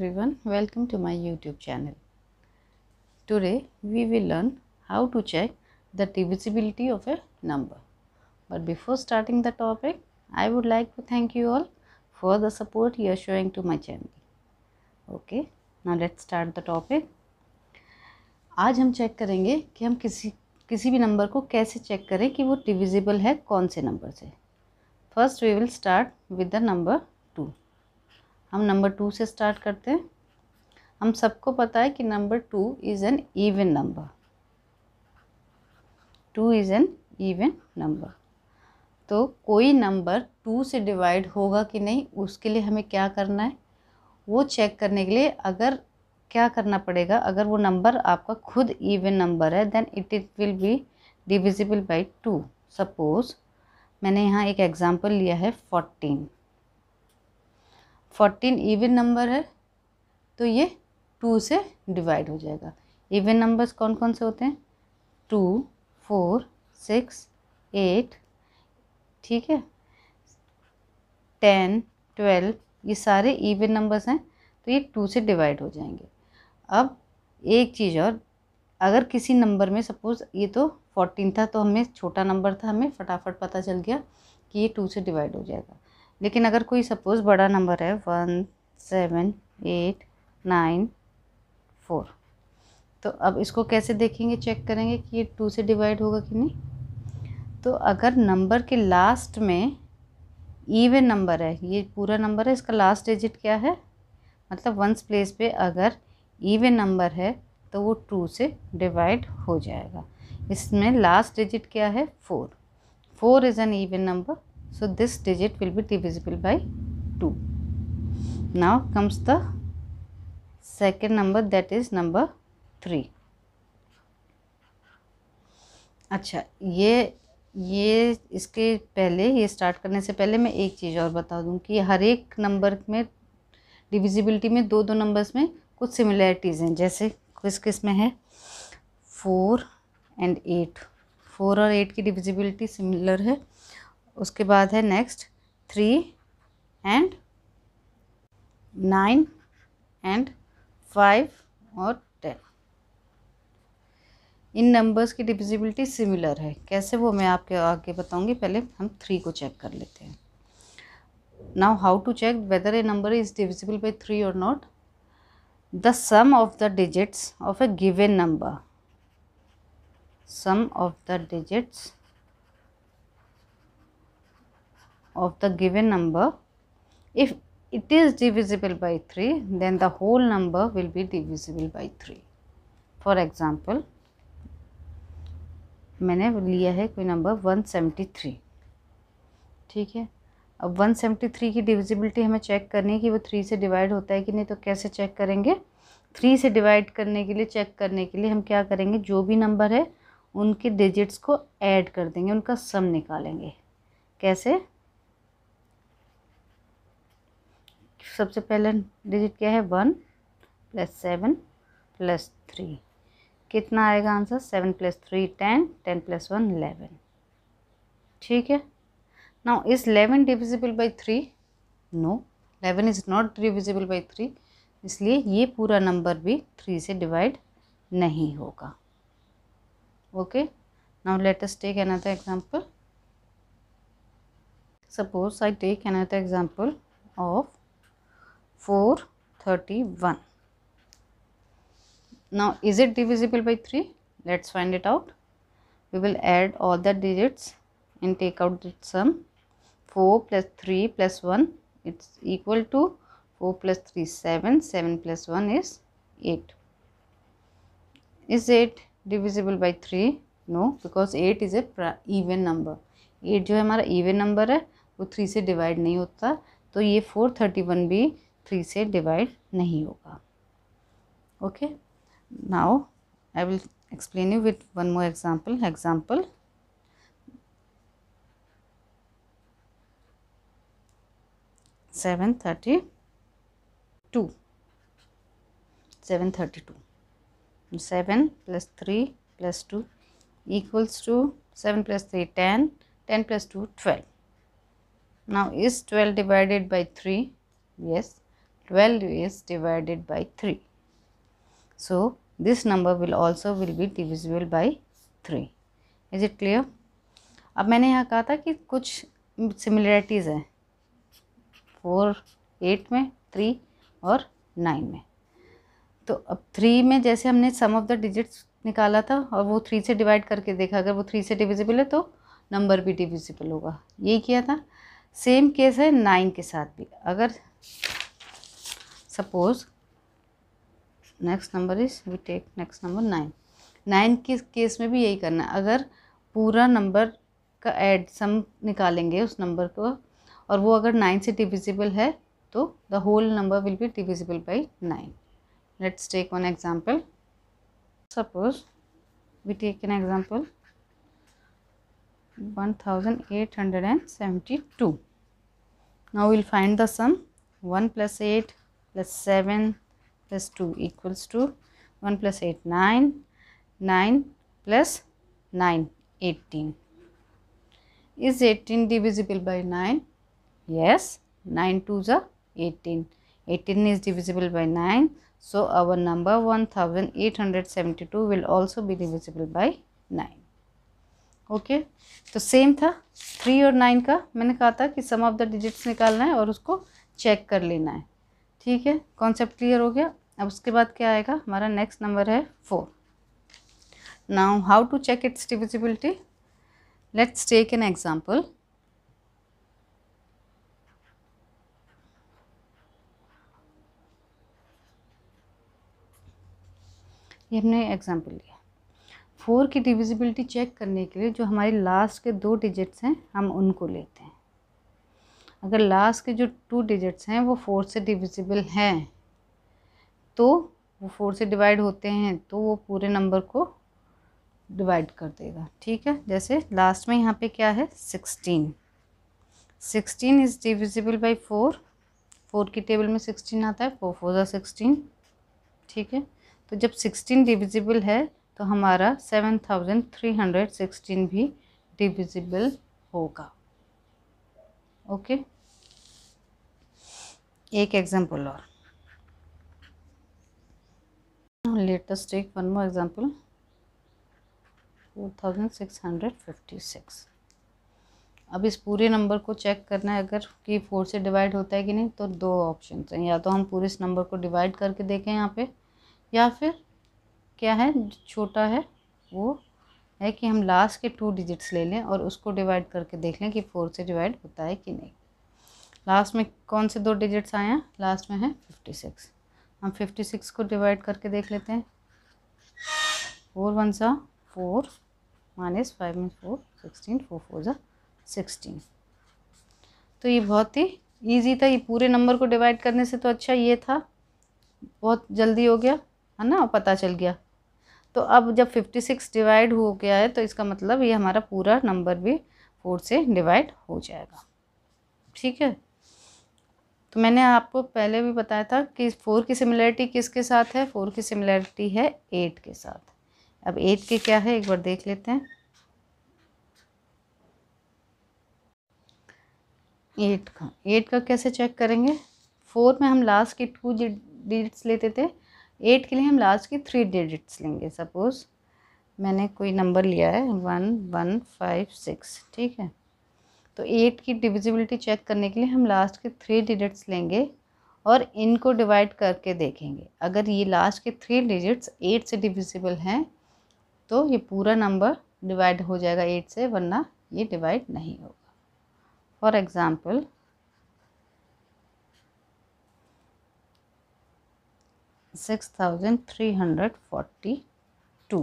everyone welcome to my youtube channel today we will learn how to check the divisibility of a number but before starting the topic i would like to thank you all for the support you are showing to my channel okay now let's start the topic aaj hum check karenge ki hum kisi किसी भी number को कैसे check करें कि वो divisible है कौन से नंबर से first we will start with the number two हम नंबर टू से स्टार्ट करते हैं हम सबको पता है कि number two is an even number two is an even number तो कोई नंबर टू से डिवाइड होगा कि नहीं उसके लिए हमें क्या करना है वो चेक करने के लिए अगर क्या करना पड़ेगा अगर वो नंबर आपका खुद इवन नंबर है then it it will be divisible by two suppose मैंने यहाँ एक एग्ज़ाम्पल लिया है फोर्टीन फोर्टीन इवन नंबर है तो ये टू से डिवाइड हो जाएगा इवन नंबर्स कौन कौन से होते हैं टू फोर सिक्स एट ठीक है टेन ट्वेल्व ये सारे इवन नंबर्स हैं तो ये टू से डिवाइड हो जाएंगे अब एक चीज़ और अगर किसी नंबर में सपोज़ ये तो फोर्टीन था तो हमें छोटा नंबर था हमें फटाफट पता चल गया कि ये टू से डिवाइड हो जाएगा लेकिन अगर कोई सपोज़ बड़ा नंबर है one seven eight nine four तो अब इसको कैसे देखेंगे चेक करेंगे कि ये टू से डिवाइड होगा कि नहीं तो अगर नंबर के लास्ट में ईवन नंबर है ये पूरा नंबर है इसका लास्ट डिजिट क्या है मतलब वंस प्लेस पे अगर ईवन नंबर है तो वो टू से डिवाइड हो जाएगा इसमें लास्ट डिजिट क्या है four four is an even number So, this digit will be divisible by 2. Now comes the second number that is number 3. अच्छा ये ये इसके पहले ये स्टार्ट करने से पहले मैं एक चीज़ और बता दूं कि हर एक नंबर में डिविजिबिलिटी में दो दो नंबर्स में कुछ सिमिलैरिटीज़ हैं जैसे किस किस में है फोर एंड एट फोर और एट की डिविजिबिलिटी सिमिलर है उसके बाद है next three and nine and five और टेन इन नंबर्स की डिविजिबिलिटी सिमिलर है कैसे वो मैं आपके आगे बताऊंगी पहले हम थ्री को चेक कर लेते हैं now how to check whether a number is divisible by three और not the sum of the digits of a given number sum of the digits of the given number if it is divisible by 3 then the whole number will be divisible by 3 for example मैंने लिया है कोई number 173 ठीक है अब 173 की divisibility हमें check करनी है कि वो 3 से डिवाइड होता है कि नहीं तो कैसे चेक करेंगे 3 से डिवाइड करने के लिए चेक करने के लिए हम क्या करेंगे जो भी नंबर है उनके डिजिट्स को ऐड कर देंगे उनका सम निकालेंगे कैसे सबसे पहले डिजिट क्या है one plus seven plus three कितना आएगा answer seven plus three ten ten plus one eleven ठीक है now is eleven divisible by three no eleven is not divisible by three इसलिए ये पूरा नंबर भी थ्री से डिवाइड नहीं होगा okay now let us take another example I I take another example of 431 now is it divisible by 3 let's find it out we will add all the digits and take out the sum 4 plus 3 plus 1 it's equal to 4 plus 3 7 7 plus 1 is 8 is 8 divisible by 3 no because 8 is a even number 8 जो है हमारा even number है वो 3 से divide नहीं होता तो ये 431 भी थ्री से डिवाइड नहीं होगा okay now I will explain you with one more example example seven thirty two seven thirty two seven plus three plus two equals to seven plus three ten ten plus two twelve now is twelve divided by three yes 12 is divided by 3. So, this number will also will be divisible by 3. Is it clear? अब मैंने यहाँ कहा था कि कुछ similarities हैं four eight में three और नाइन में तो अब थ्री में जैसे हमने सम ऑफ द डिजिट्स निकाला था और वो थ्री से डिवाइड करके देखा अगर वो थ्री से डिविजिबल है तो नंबर भी डिविजिबल होगा यही किया था सेम केस है नाइन के साथ भी अगर suppose next number is we take next number nine nine के केस में भी यही करना है अगर पूरा नंबर का एड सम निकालेंगे उस नंबर को और वो अगर नाइन से डिविजिबल है तो the whole number will be divisible by nine let's take one example suppose we take an example to now will find the sum one plus eight plus 7 plus 2 equals to 1 plus 8 9 9 plus 9 18 is 18 divisible by 9 yes 9 to the 18 18 is divisible by 9 so our number 1872 will also be divisible by 9 okay okay. तो same था three और nine का मैंने कहा था कि सम of the digits निकालना है और उसको चेक कर लेना है ठीक है कॉन्सेप्ट क्लियर हो गया अब उसके बाद क्या आएगा हमारा नेक्स्ट नंबर है four now how to check its divisibility let's take an example ये हमने एग्जाम्पल लिया फोर की डिविजिबिलिटी चेक करने के लिए जो हमारे लास्ट के दो डिजिट्स हैं हम उनको लेते हैं अगर लास्ट के जो टू डिजिट्स हैं वो फोर से डिविजिबल हैं तो वो फोर से डिवाइड होते हैं तो वो पूरे नंबर को डिवाइड कर देगा ठीक है जैसे लास्ट में यहाँ पे क्या है sixteen sixteen is divisible by four four की टेबल में सिक्सटीन आता है फोर फोर सिक्सटीन ठीक है तो जब सिक्सटीन डिविजिबल है तो हमारा seven thousand three hundred sixteen भी डिविजिबल होगा ओके एक एग्जाम्पल और let us thousand six hundred fifty six अब इस पूरे नंबर को चेक करना है अगर कि फोर से डिवाइड होता है कि नहीं तो दो ऑप्शन हैं या तो हम पूरे इस नंबर को डिवाइड करके देखें यहाँ पे या फिर क्या है छोटा है वो है कि हम लास्ट के टू डिजिट्स ले लें और उसको डिवाइड करके देख लें कि फोर से डिवाइड होता है कि नहीं लास्ट में कौन से दो डिजिट्स आए हैं लास्ट में है फिफ्टी सिक्स हम फिफ्टी सिक्स को डिवाइड करके देख लेते हैं फोर वन सा four minus five mean four sixteen four four ज़ा सिक्सटीन तो ये बहुत ही ईजी था ये पूरे नंबर को डिवाइड करने से तो अच्छा ये था बहुत जल्दी हो गया है ना पता चल गया तो अब जब फिफ्टी सिक्स डिवाइड हो गया है तो इसका मतलब ये हमारा पूरा नंबर भी फोर से डिवाइड हो जाएगा ठीक है तो मैंने आपको पहले भी बताया था कि फ़ोर की सिमिलैरिटी किसके साथ है फ़ोर की सिमिलैरिटी है एट के साथ अब एट के क्या है एक बार देख लेते हैं एट का एट का कैसे चेक करेंगे फोर में हम लास्ट की टू डिजिट्स लेते थे एट के लिए हम लास्ट के थ्री डिजिट्स लेंगे सपोज़ मैंने कोई नंबर लिया है वन वन फाइव सिक्स ठीक है तो एट की डिविजिबिलिटी चेक करने के लिए हम लास्ट के थ्री डिजिट्स लेंगे और इनको डिवाइड करके देखेंगे अगर ये लास्ट के थ्री डिजिट्स एट से डिविजिबल हैं तो ये पूरा नंबर डिवाइड हो जाएगा एट से वरना ये डिवाइड नहीं होगा for example six thousand three hundred forty two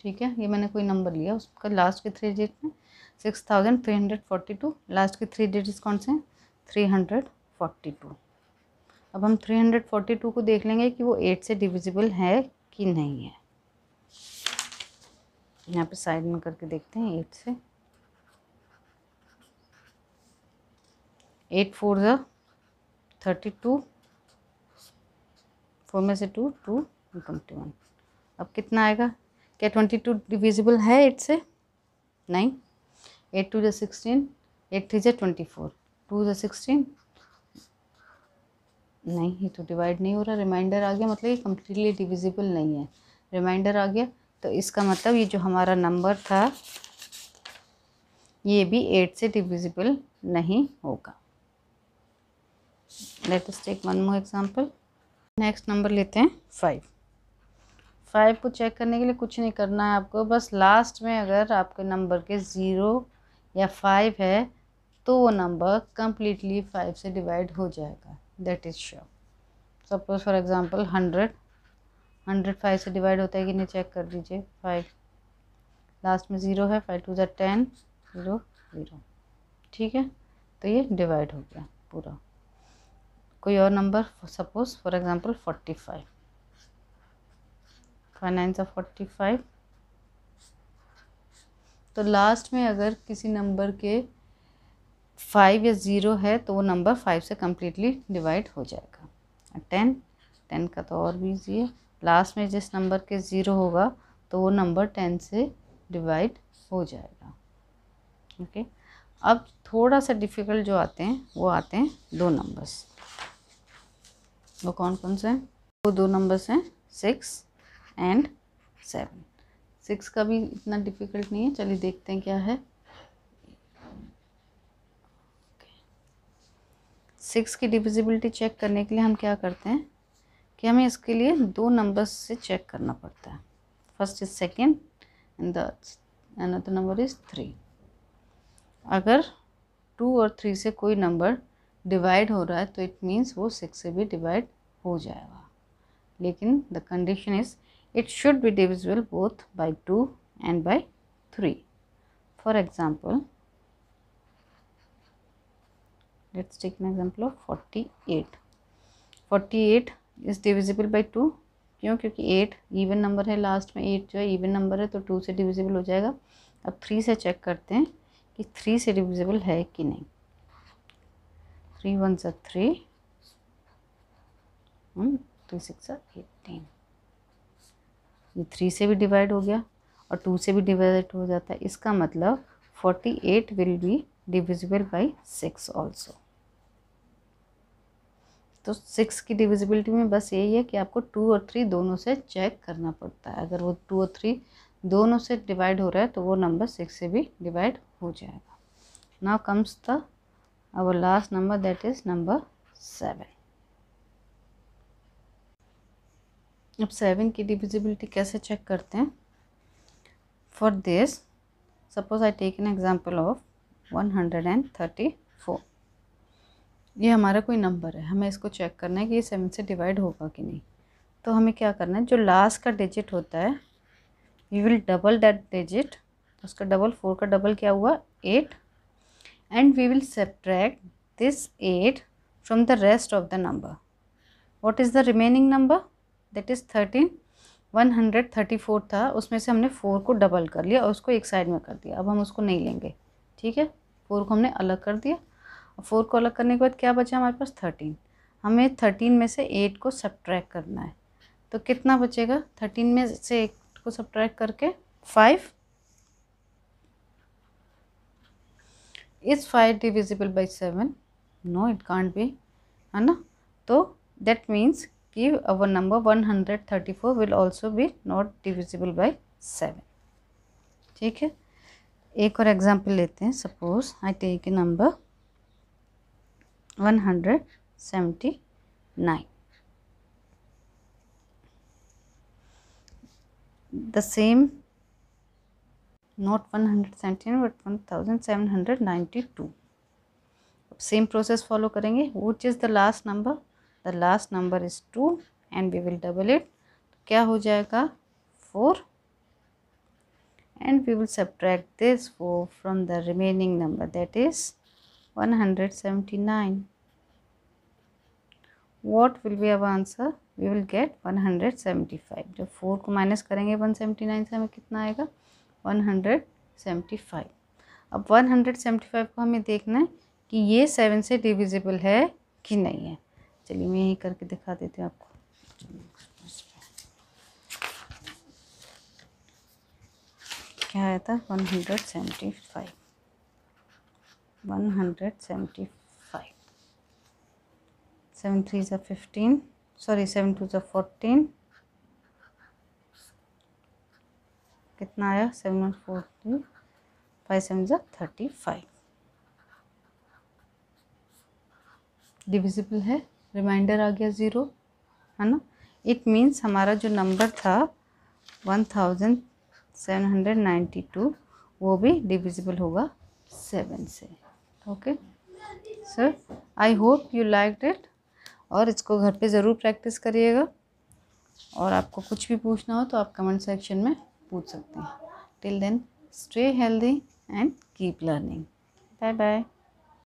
ठीक है ये मैंने कोई नंबर लिया उसका लास्ट के थ्री डिजिट में six thousand three hundred forty two last के थ्री डिजिट कौन से हैं थ्री हंड्रेड फोर्टी टू अब हम थ्री हंड्रेड फोर्टी टू को देख लेंगे कि वो एट से डिविजिबल है कि नहीं है यहाँ पे साइड में करके देखते हैं एट से एट फोर ज़ा थर्टी टू फोर में से टू टू ट्वेंटी वन अब कितना आएगा क्या ट्वेंटी टू डिविजिबल है एट से नहीं एट टू जो सिक्सटीन एट थ्री जो ट्वेंटी फोर टू जो सिक्सटीन नहीं ये तो डिवाइड नहीं हो रहा रिमाइंडर आ गया मतलब ये कम्प्लीटली डिविजिबल नहीं है रिमाइंडर आ गया तो इसका मतलब ये जो हमारा नंबर था ये भी एट से डिविजिबल नहीं होगा let us take one more example next number लेते हैं फाइव फाइव को चेक करने के लिए कुछ नहीं करना है आपको बस लास्ट में अगर आपके नंबर के ज़ीरो या फाइव है तो वो नंबर कम्प्लीटली फाइव से डिवाइड हो जाएगा that is sure suppose for example hundred hundred five से डिवाइड होता है कि नहीं चेक कर दीजिए फाइव लास्ट में ज़ीरो है फाइव टू ज़ा टेन ज़ीरो ज़ीरो ठीक है तो ये डिवाइड हो गया पूरा कोई और number suppose for example forty five five of forty five तो लास्ट में अगर किसी नंबर के फाइव या ज़ीरो है तो वो नंबर फाइव से कम्प्लीटली डिवाइड हो जाएगा टेन टेन का तो और भी इजी है लास्ट में जिस नंबर के ज़ीरो होगा तो वो नंबर टेन से डिवाइड हो जाएगा ओके okay? अब थोड़ा सा डिफ़िकल्ट जो आते हैं वो आते हैं दो नंबर्स वो कौन कौन से वो दो नंबर्स हैं सिक्स एंड सेवन सिक्स का भी इतना डिफ़िकल्ट नहीं है चलिए देखते हैं क्या है सिक्स की डिविजिबिलिटी चेक करने के लिए हम क्या करते हैं कि हमें इसके लिए दो नंबर्स से चेक करना पड़ता है first is second and number is three अगर टू और थ्री से कोई नंबर डिवाइड हो रहा है तो इट मीन्स वो सिक्स से भी डिवाइड हो जाएगा लेकिन the condition is it should be divisible both by two and by three for example let's an example of forty eight forty eight is divisible by two क्यों क्योंकि eight even number है last में eight जो है even number है तो to से divisible हो जाएगा अब थ्री से चेक करते हैं कि थ्री से डिविजिबल है कि नहीं three ones are three, hmm, three six are eighteen. ये थ्री से भी डिवाइड हो गया और टू से भी डिवाइड हो जाता है इसका मतलब forty eight will be divisible by six also तो सिक्स की डिविजिबिलिटी में बस यही है कि आपको टू और थ्री दोनों से चेक करना पड़ता है अगर वो टू और थ्री दोनों से डिवाइड हो रहा है तो वो नंबर सिक्स से भी डिवाइड हो जाएगा now comes the our last number that is number 7 अब सेवन की डिविजिबिलिटी कैसे चेक करते हैं for this suppose I take an example of one hundred and thirty four ये हमारा कोई नंबर है हमें इसको चेक करना है कि ये सेवन से डिवाइड होगा कि नहीं तो हमें क्या करना है जो लास्ट का डिजिट होता है you will double that digit उसका डबल फोर का डबल क्या हुआ eight and we will subtract this 8 from the rest of the number. What is the remaining number? That is 13. 134 था उसमें से हमने 4 को डबल कर लिया और उसको एक साइड में कर दिया अब हम उसको नहीं लेंगे ठीक है 4 को हमने अलग कर दिया और 4 को अलग करने के बाद क्या बचा हमारे पास 13 हमें 13 में से 8 को सब्ट्रैक करना है तो कितना बचेगा 13 में से 8 को सब्ट्रैक्ट करके 5 is five divisible by seven no it can't be है ना तो दैट मीन्स कि our number one hundred thirty four will also be not divisible by seven ठीक है एक और एग्जाम्पल लेते हैं suppose I take a number one hundred seventy nine the same not one one hundred seventy nine thousand seven hundred ninety two अब same process follow करेंगे which is the last number the last number is two and we will double it क्या हो जाएगा four and we will subtract this four from the remaining number that is one 179 What will be our answer? We will get one hundred seventy five जब four को minus करेंगे one seventy nine से हमें कितना आएगा 175 अब 175 को हमें देखना है कि ये सेवन से डिविजिबल है कि नहीं है चलिए मैं यही करके दिखा देती हूँ आपको क्या आया था 175 175 सेवन थ्री ज़ा फिफ्टीन सॉरी सेवन टू ज़ा फोर्टीन कितना आया seven one four three five seven जो थर्टी फाइव डिविजिबल है रिमाइंडर आ गया ज़ीरो है ना इट मीन्स हमारा जो नंबर था one thousand seven hundred ninety two वो भी डिविजिबल होगा सेवन से okay sir I hope you like it और इसको घर पे ज़रूर प्रैक्टिस करिएगा और आपको कुछ भी पूछना हो तो आप कमेंट सेक्शन में पूछ सकते हैं till then stay healthy and keep learning bye bye